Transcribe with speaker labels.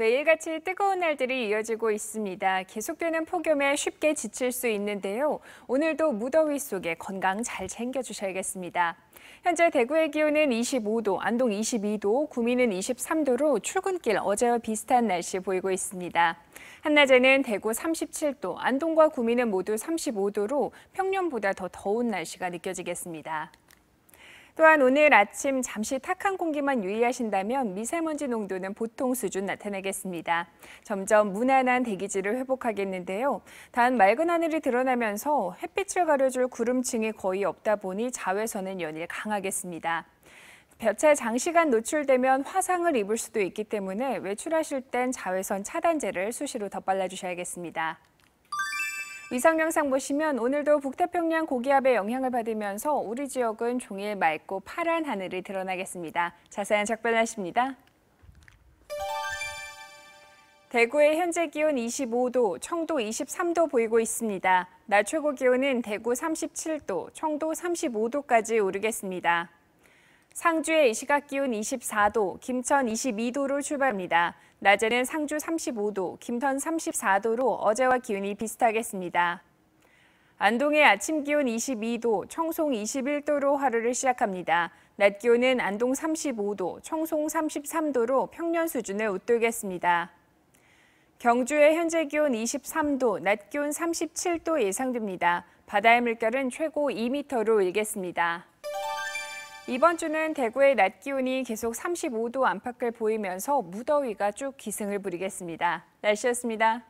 Speaker 1: 매일같이 뜨거운 날들이 이어지고 있습니다. 계속되는 폭염에 쉽게 지칠 수 있는데요. 오늘도 무더위 속에 건강 잘 챙겨주셔야겠습니다. 현재 대구의 기온은 25도, 안동 22도, 구미는 23도로 출근길 어제와 비슷한 날씨 보이고 있습니다. 한낮에는 대구 37도, 안동과 구미는 모두 35도로 평년보다 더 더운 날씨가 느껴지겠습니다. 또한 오늘 아침 잠시 탁한 공기만 유의하신다면 미세먼지 농도는 보통 수준 나타내겠습니다. 점점 무난한 대기질을 회복하겠는데요. 단 맑은 하늘이 드러나면서 햇빛을 가려줄 구름층이 거의 없다 보니 자외선은 연일 강하겠습니다. 볕에 장시간 노출되면 화상을 입을 수도 있기 때문에 외출하실 땐 자외선 차단제를 수시로 덧발라주셔야겠습니다. 위상 영상 보시면 오늘도 북태평양 고기압의 영향을 받으면서 우리 지역은 종일 맑고 파란 하늘이 드러나겠습니다. 자세한 작별하십니다. 대구의 현재 기온 25도, 청도 23도 보이고 있습니다. 낮 최고 기온은 대구 37도, 청도 35도까지 오르겠습니다. 상주의 시각 기온 24도, 김천 22도로 출발합니다. 낮에는 상주 35도, 김천 34도로 어제와 기온이 비슷하겠습니다. 안동의 아침 기온 22도, 청송 21도로 하루를 시작합니다. 낮 기온은 안동 35도, 청송 33도로 평년 수준을 웃돌겠습니다. 경주의 현재 기온 23도, 낮 기온 37도 예상됩니다. 바다의 물결은 최고 2m로 일겠습니다. 이번 주는 대구의 낮 기온이 계속 35도 안팎을 보이면서 무더위가 쭉 기승을 부리겠습니다. 날씨였습니다.